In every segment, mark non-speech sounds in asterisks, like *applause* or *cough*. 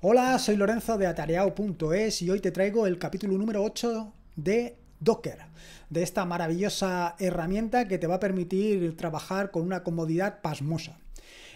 Hola, soy Lorenzo de Atareao.es y hoy te traigo el capítulo número 8 de Docker, de esta maravillosa herramienta que te va a permitir trabajar con una comodidad pasmosa.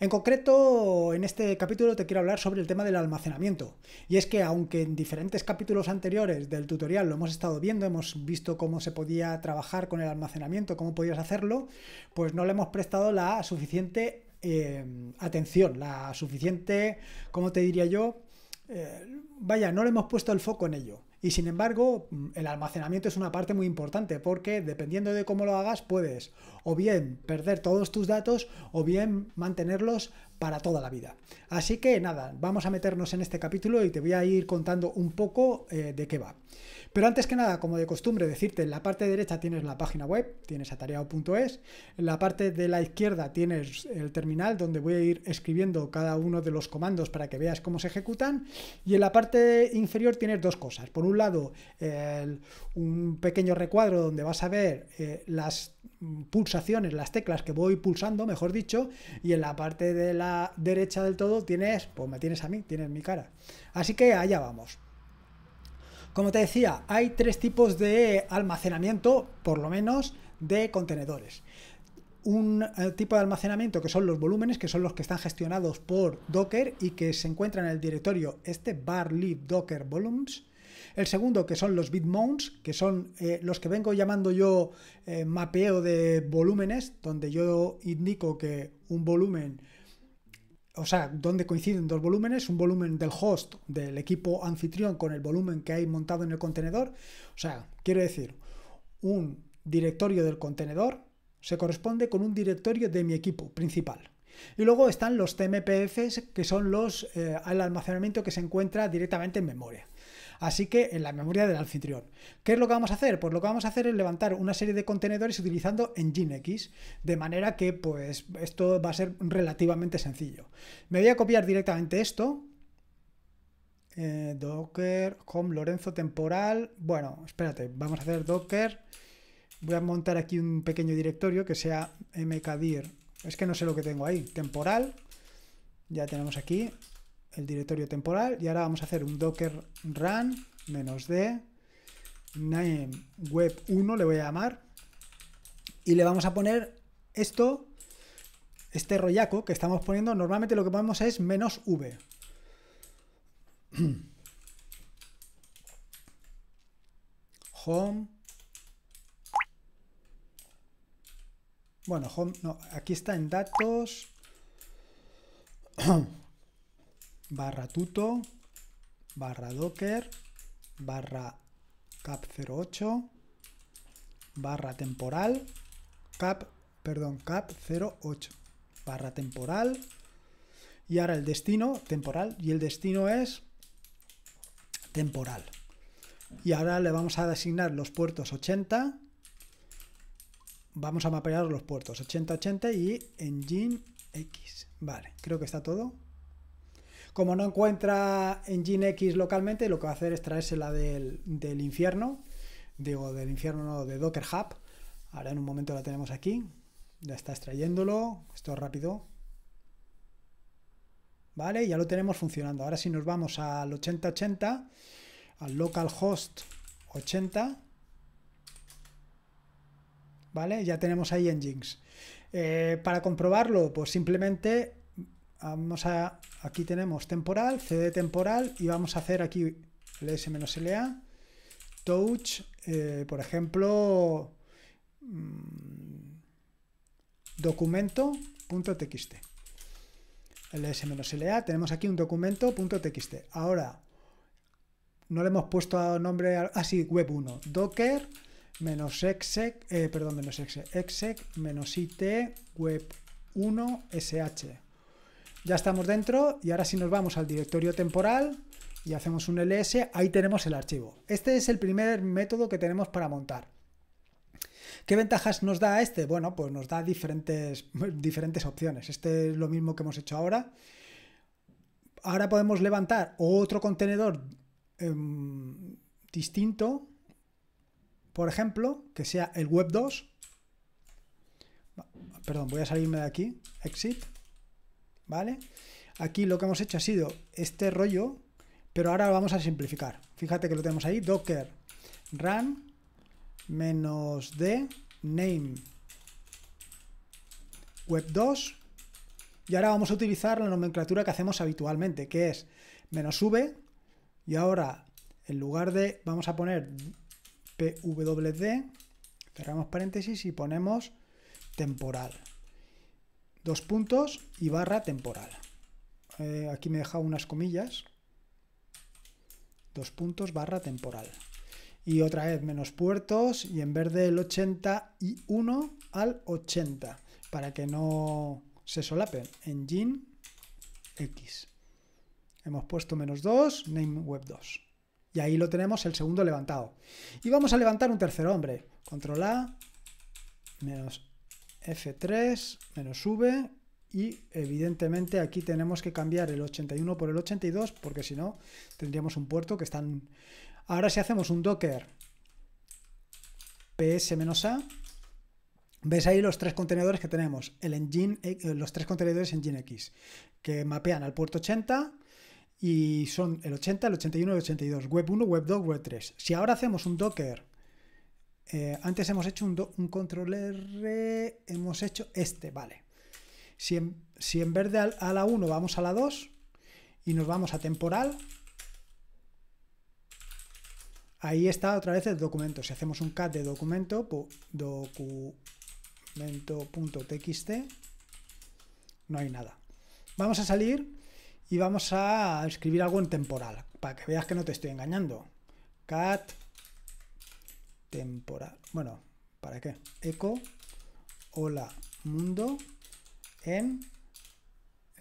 En concreto, en este capítulo te quiero hablar sobre el tema del almacenamiento. Y es que aunque en diferentes capítulos anteriores del tutorial lo hemos estado viendo, hemos visto cómo se podía trabajar con el almacenamiento, cómo podías hacerlo, pues no le hemos prestado la suficiente eh, atención, la suficiente, ¿cómo te diría yo? Eh, vaya, no le hemos puesto el foco en ello. Y sin embargo, mm, el almacenamiento es una parte muy importante porque dependiendo de cómo lo hagas, puedes o bien perder todos tus datos o bien mantenerlos para toda la vida. Así que nada, vamos a meternos en este capítulo y te voy a ir contando un poco eh, de qué va. Pero antes que nada, como de costumbre, decirte, en la parte derecha tienes la página web, tienes atareado.es, en la parte de la izquierda tienes el terminal donde voy a ir escribiendo cada uno de los comandos para que veas cómo se ejecutan, y en la parte inferior tienes dos cosas. Por un lado, un pequeño recuadro donde vas a ver eh, las pulsaciones, las teclas que voy pulsando, mejor dicho, y en la parte de la derecha del todo tienes, pues me tienes a mí, tienes mi cara. Así que allá vamos. Como te decía, hay tres tipos de almacenamiento, por lo menos, de contenedores. Un eh, tipo de almacenamiento que son los volúmenes, que son los que están gestionados por Docker y que se encuentran en el directorio este bar lib docker volumes. El segundo, que son los bitmounts, que son eh, los que vengo llamando yo eh, mapeo de volúmenes, donde yo indico que un volumen o sea, donde coinciden dos volúmenes, un volumen del host, del equipo anfitrión, con el volumen que hay montado en el contenedor. O sea, quiero decir, un directorio del contenedor se corresponde con un directorio de mi equipo principal. Y luego están los TMPFs, que son los eh, almacenamiento que se encuentra directamente en memoria. Así que en la memoria del anfitrión. ¿Qué es lo que vamos a hacer? Pues lo que vamos a hacer es levantar una serie de contenedores utilizando Nginx, de manera que pues esto va a ser relativamente sencillo. Me voy a copiar directamente esto, eh, docker lorenzo temporal bueno espérate vamos a hacer docker voy a montar aquí un pequeño directorio que sea mkdir es que no sé lo que tengo ahí temporal ya tenemos aquí el directorio temporal y ahora vamos a hacer un docker run menos d name web 1 le voy a llamar y le vamos a poner esto este rollaco que estamos poniendo normalmente lo que ponemos es menos v *clears throat* home bueno home no aquí está en datos *clears throat* barra tuto barra docker barra cap08 barra temporal cap perdón cap 08 barra temporal y ahora el destino temporal y el destino es temporal y ahora le vamos a designar los puertos 80 vamos a mapear los puertos 80 y engine x vale creo que está todo como no encuentra Engine X localmente, lo que va a hacer es traerse del, del infierno, digo, del infierno no, de Docker Hub. Ahora en un momento la tenemos aquí, ya está extrayéndolo, esto es rápido. Vale, ya lo tenemos funcionando. Ahora si nos vamos al 8080, al localhost 80, ¿vale? Ya tenemos ahí engines. Eh, para comprobarlo, pues simplemente vamos a Aquí tenemos temporal, CD temporal y vamos a hacer aquí ls-la, touch, eh, por ejemplo, mm, documento.txt. ls-la, tenemos aquí un documento.txt. Ahora, no le hemos puesto nombre así, ah, web1, docker exec, eh, perdón, menos exec, exec it web1 sh ya estamos dentro y ahora si nos vamos al directorio temporal y hacemos un ls, ahí tenemos el archivo. Este es el primer método que tenemos para montar. ¿Qué ventajas nos da este? Bueno, pues nos da diferentes, *laughs* diferentes opciones. Este es lo mismo que hemos hecho ahora. Ahora podemos levantar otro contenedor em, distinto, por ejemplo, que sea el web 2. Perdón, voy a salirme de aquí, exit. ¿vale? Aquí lo que hemos hecho ha sido este rollo, pero ahora lo vamos a simplificar. Fíjate que lo tenemos ahí, docker run menos d name web2 y ahora vamos a utilizar la nomenclatura que hacemos habitualmente, que es menos v y ahora en lugar de vamos a poner pwd, cerramos paréntesis y ponemos temporal dos puntos y barra temporal. Eh, aquí me he dejado unas comillas, dos puntos barra temporal. Y otra vez menos puertos y en vez y 1 al 80 para que no se solapen. Engine X. Hemos puesto menos 2, name web 2. Y ahí lo tenemos el segundo levantado. Y vamos a levantar un tercer hombre. Control A, menos F3, menos V, y evidentemente aquí tenemos que cambiar el 81 por el 82, porque si no tendríamos un puerto que están... Ahora si hacemos un docker ps-a, ves ahí los tres contenedores que tenemos, el engine, eh, los tres contenedores X que mapean al puerto 80 y son el 80, el 81 y el 82, web 1, web 2, web 3. Si ahora hacemos un docker eh, antes hemos hecho un, control R, hemos hecho este, vale. Si en, si vez de a la 1 vamos a la 2 y nos vamos a temporal, ahí está otra vez el documento. Si hacemos un cat de documento, documento.txt, no hay nada. Vamos a salir y vamos a escribir algo en temporal, para que veas que no te estoy engañando. cat temporal. Bueno, ¿para qué? Eco, hola, mundo, en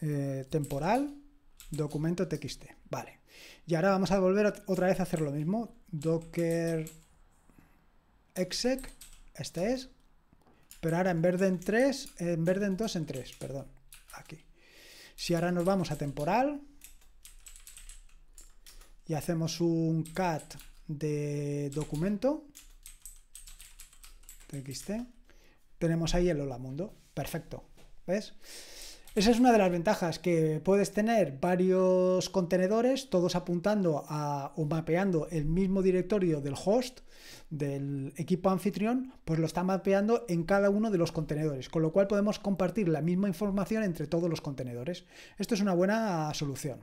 eh, temporal, documento txt. Vale. Y ahora vamos a volver otra vez a hacer lo mismo. Docker exec, este es. Pero ahora en verde en 3, en verde en 2, en 3, perdón. Aquí. Si ahora nos vamos a temporal y hacemos un cat de documento, txt. Tenemos ahí el hola mundo. Perfecto. ¿Ves? Esa es una de las ventajas, que puedes tener varios contenedores, todos apuntando a, o mapeando el mismo directorio del host, del equipo anfitrión, pues lo está mapeando en cada uno de los contenedores, con lo cual podemos compartir la misma información entre todos los contenedores. Esto es una buena solución.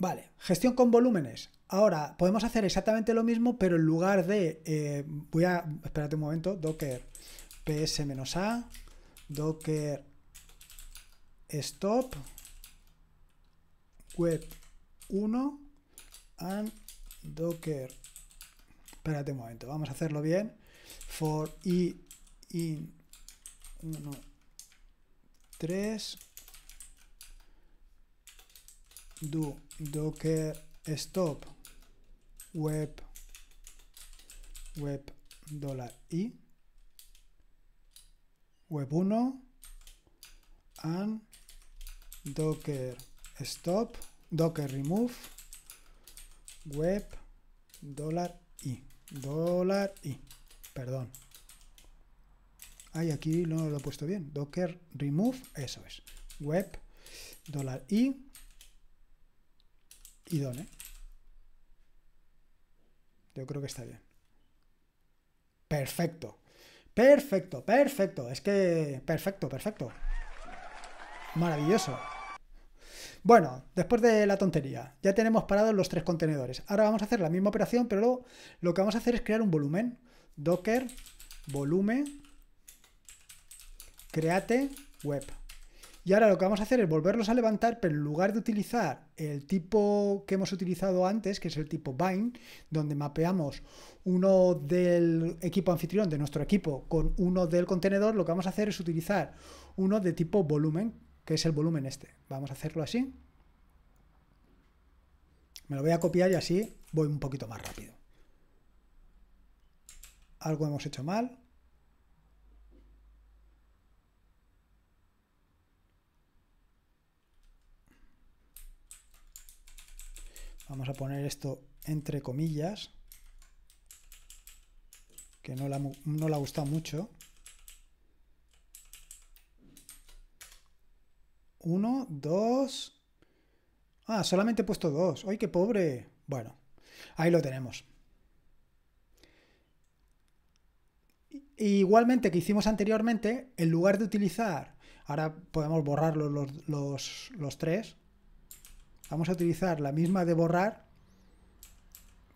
Vale, gestión con volúmenes. Ahora, podemos hacer exactamente lo mismo, pero en lugar de... Eh, voy a... Espérate un momento. Docker ps-a, docker stop, web 1, and docker... Espérate un momento, vamos a hacerlo bien. For i in 1, 3, do docker stop web web dólar i web 1 and docker stop docker remove web dólar i dólar i perdón ay aquí no lo he puesto bien docker remove eso es web dólar i ¿eh? Yo creo que está bien. Perfecto. Perfecto, perfecto. Es que... Perfecto, perfecto. Maravilloso. Bueno, después de la tontería, ya tenemos parados los tres contenedores. Ahora vamos a hacer la misma operación, pero luego lo que vamos a hacer es crear un volumen. Docker, volumen, create, web. Y ahora lo que vamos a hacer es volverlos a levantar, pero en lugar de utilizar el tipo que hemos utilizado antes, que es el tipo bind, donde mapeamos uno del equipo anfitrión, de nuestro equipo, con uno del contenedor, lo que vamos a hacer es utilizar uno de tipo volumen, que es el volumen este. Vamos a hacerlo así. Me lo voy a copiar y así voy un poquito más rápido. Algo hemos hecho mal. Vamos a poner esto entre comillas, que no la, no la gusta mucho. Uno, dos, Ah, solamente he puesto dos. ¡Ay, qué pobre! Bueno, ahí lo tenemos. Igualmente que hicimos anteriormente, en lugar de utilizar, ahora podemos borrar los, los, los tres, Vamos a utilizar la misma de borrar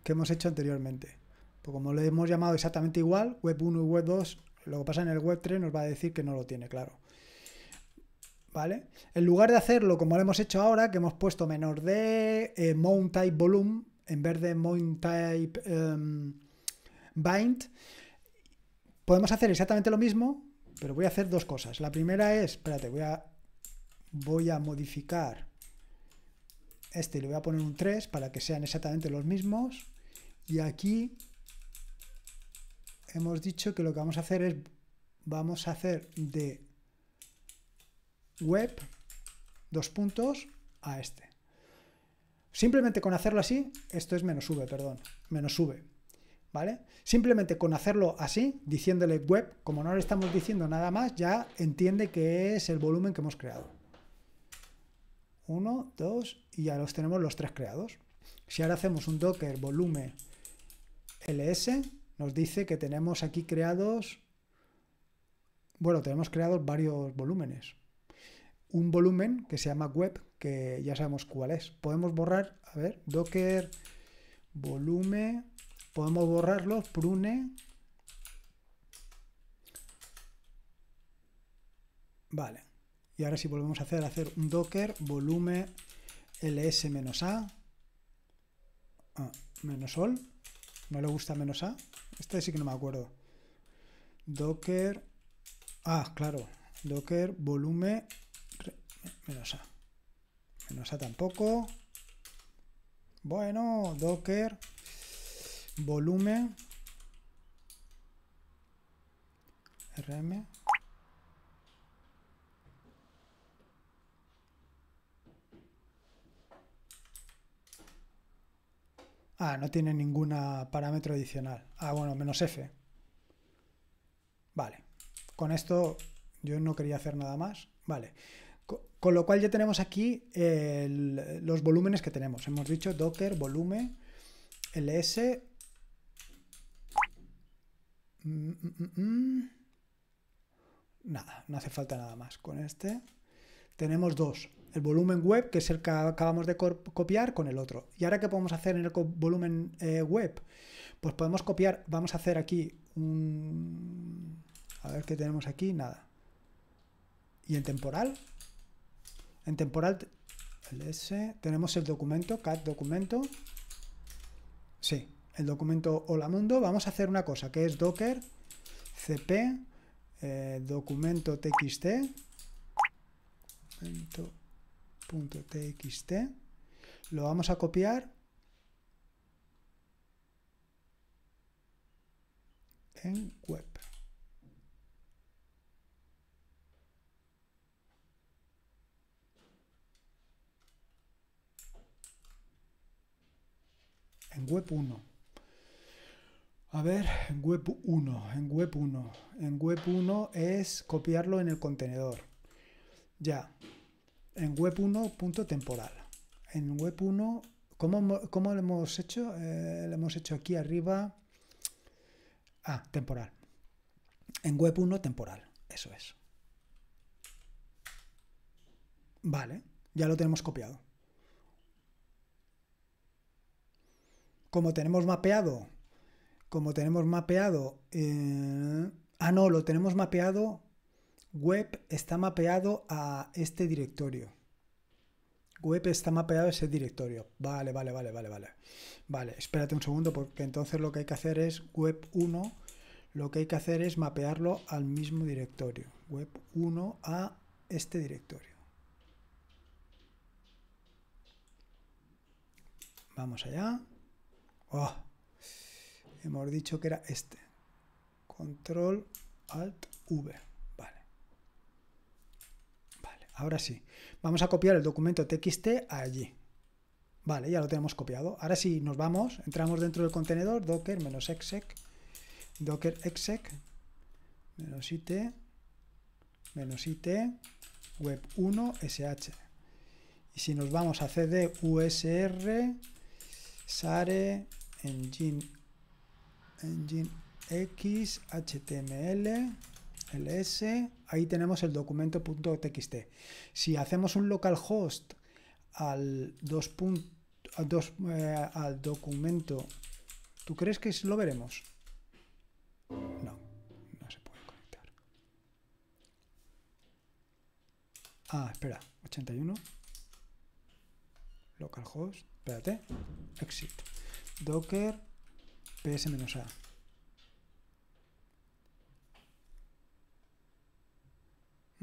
que hemos hecho anteriormente. Pues como le hemos llamado exactamente igual, web 1 y web 2, lo que pasa en el web 3 nos va a decir que no lo tiene, claro. ¿Vale? En lugar de hacerlo como lo hemos hecho ahora, que hemos puesto menor de eh, mount type volume en vez de mount type em, bind, podemos hacer exactamente lo mismo, pero voy a hacer dos cosas. La primera es, espérate, voy a, voy a modificar este le voy a poner un 3 para que sean exactamente los mismos. Y aquí hemos dicho que lo que vamos a hacer es, vamos a hacer de web dos puntos a este. Simplemente con hacerlo así, esto es menos v, perdón, menos v, ¿vale? Simplemente con hacerlo así, diciéndole web, como no le estamos diciendo nada más, ya entiende que es el volumen que hemos creado. 1, 2 y ya los tenemos los tres creados. Si ahora hacemos un docker volume ls, nos dice que tenemos aquí creados, bueno, tenemos creados varios volúmenes. Un volumen que se llama web, que ya sabemos cuál es. Podemos borrar, a ver, docker volume, podemos borrarlo, prune. Vale. Y ahora si volvemos a hacer, hacer un docker volumen ls-a menos ah, menos all. No le gusta menos a. Este sí que no me acuerdo. Docker. Ah, claro. Docker volumen menos a. Menos a tampoco. Bueno, docker volumen rm Ah, no tiene ningún parámetro adicional. Ah, bueno, menos f. Vale. Con esto yo no quería hacer nada más. Vale. Con lo cual ya tenemos aquí los volúmenes que tenemos. Hemos dicho docker, volumen, ls. Mm, mm, mm, nada, no hace falta nada más. Con este tenemos dos el volumen web, que es el que acabamos de copiar, con el otro. ¿Y ahora qué podemos hacer en el volumen eh, web? Pues podemos copiar, vamos a hacer aquí un... A ver qué tenemos aquí, nada. ¿Y en temporal? En temporal, tenemos el documento, cat documento. Sí, el documento hola mundo. Vamos a hacer una cosa, que es docker cp eh, documento txt. .txt. Lo vamos a copiar en web. En web 1. A ver, en web 1, en web 1. En web 1 es copiarlo en el contenedor. Ya, en web1.temporal. En web1, ¿cómo, lo hemos hecho? Eh, lo hemos hecho aquí arriba. Ah, temporal. En web1 temporal, eso es. Vale, ya lo tenemos copiado. Como tenemos mapeado, como tenemos mapeado, eh, ah no, lo tenemos mapeado web está mapeado a este directorio. Web está mapeado a ese directorio. Vale, vale, vale, vale, vale. Vale, espérate un segundo porque entonces lo que hay que hacer es web 1, lo que hay que hacer es mapearlo al mismo directorio. Web 1 a este directorio. Vamos allá. Oh, hemos dicho que era este. Control Alt V. Ahora sí. Vamos a copiar el documento TXT allí. Vale, ya lo tenemos copiado. Ahora sí, nos vamos, entramos dentro del contenedor, docker menos exec, docker exec, menos it, menos it, web1 sh. Y si nos vamos a cd usr, sare, engine, engine x, html, ls, ahí tenemos el documento.txt. Si hacemos un localhost al Al, eh, al documento, ¿tú crees que lo veremos? No, no se puede conectar. Ah, espera, 81. Localhost, espérate, exit. Docker ps-a.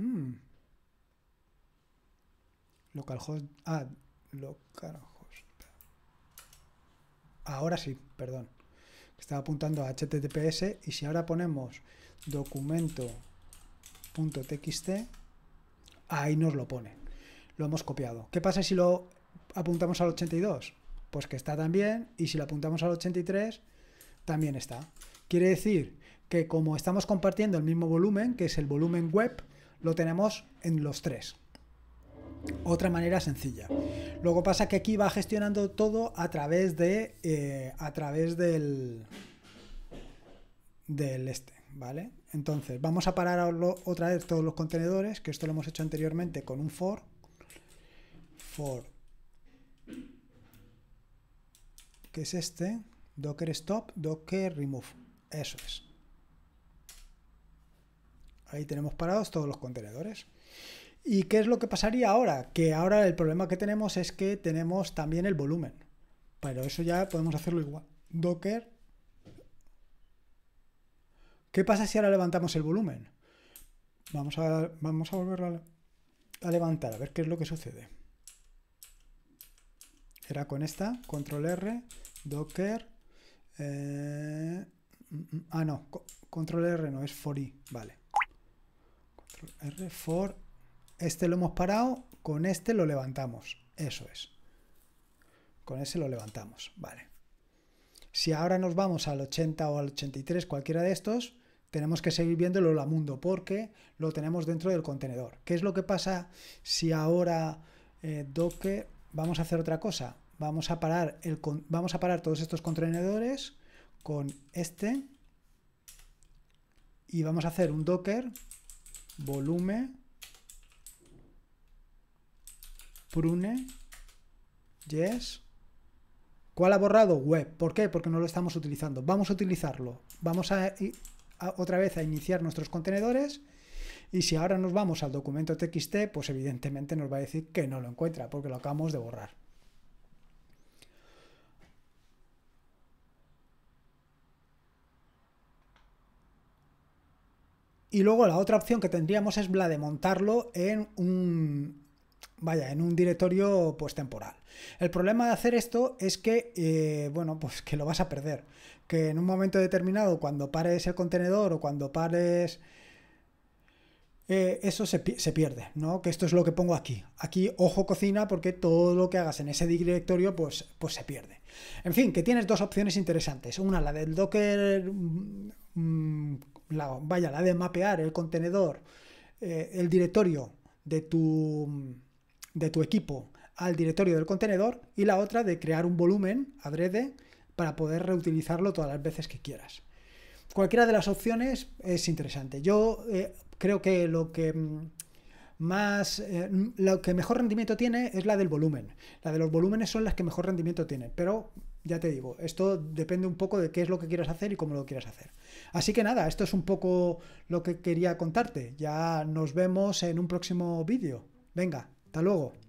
Mm. Localhost. Ah, localhost. Ahora sí, perdón. Estaba apuntando a HTTPS y si ahora ponemos documento.txt, ahí nos lo pone. Lo hemos copiado. ¿Qué pasa si lo apuntamos al 82? Pues que está también y si lo apuntamos al 83, también está. Quiere decir que como estamos compartiendo el mismo volumen, que es el volumen web, lo tenemos en los tres. Otra manera sencilla. Luego pasa que aquí va gestionando todo a través de. Eh, a través del. del este, ¿vale? Entonces, vamos a parar otra vez todos los contenedores, que esto lo hemos hecho anteriormente con un for. For. que es este? Docker stop, docker remove. Eso es. Ahí tenemos parados todos los contenedores. ¿Y qué es lo que pasaría ahora? Que ahora el problema que tenemos es que tenemos también el volumen. Pero eso ya podemos hacerlo igual. Docker. ¿Qué pasa si ahora levantamos el volumen? Vamos a, vamos a volverlo a, levantar, a ver qué es lo que sucede. Era con esta, control R, docker. Eh, mm, mm, ah, no, control R no, es for i, vale. R 4 Este lo hemos parado, con este lo levantamos. Eso es. Con ese lo levantamos, vale. Si ahora nos vamos al 80 o al 83, cualquiera de estos, tenemos que seguir viendo el hola mundo porque lo tenemos dentro del contenedor. ¿Qué es lo que pasa si ahora eh, Docker vamos a hacer otra cosa? Vamos a parar el vamos a parar todos estos contenedores con este y vamos a hacer un Docker Volumen, prune, yes. ¿Cuál ha borrado? Web. ¿Por qué? Porque no lo estamos utilizando. Vamos a utilizarlo. Vamos a, a, otra vez a iniciar nuestros contenedores. Y si ahora nos vamos al documento txt, pues evidentemente nos va a decir que no lo encuentra porque lo acabamos de borrar. Y luego la otra opción que tendríamos es la de montarlo en un, vaya, en un directorio pues temporal. El problema de hacer esto es que, eh, bueno, pues que lo vas a perder. Que en un momento determinado, cuando pares el contenedor o cuando pares... Eh, eso se, pierde, ¿no? Que esto es lo que pongo aquí. Aquí, ojo cocina, porque todo lo que hagas en ese directorio, pues, pues se pierde. En fin, que tienes dos opciones interesantes. Una, la del Docker mm, mm, vaya, la de mapear el contenedor, eh, el directorio de tu, de tu equipo al directorio del contenedor y la otra de crear un volumen adrede para poder reutilizarlo todas las veces que quieras. Cualquiera de las opciones es interesante. Yo eh, creo que lo que mm, más eh, lo que mejor rendimiento tiene es la del volumen. La de los volúmenes son las que mejor rendimiento tienen, pero ya te digo, esto depende un poco de qué es lo que quieras hacer y cómo lo quieras hacer. Así que nada, esto es un poco lo que quería contarte. Ya nos vemos en un próximo vídeo. Venga, hasta luego.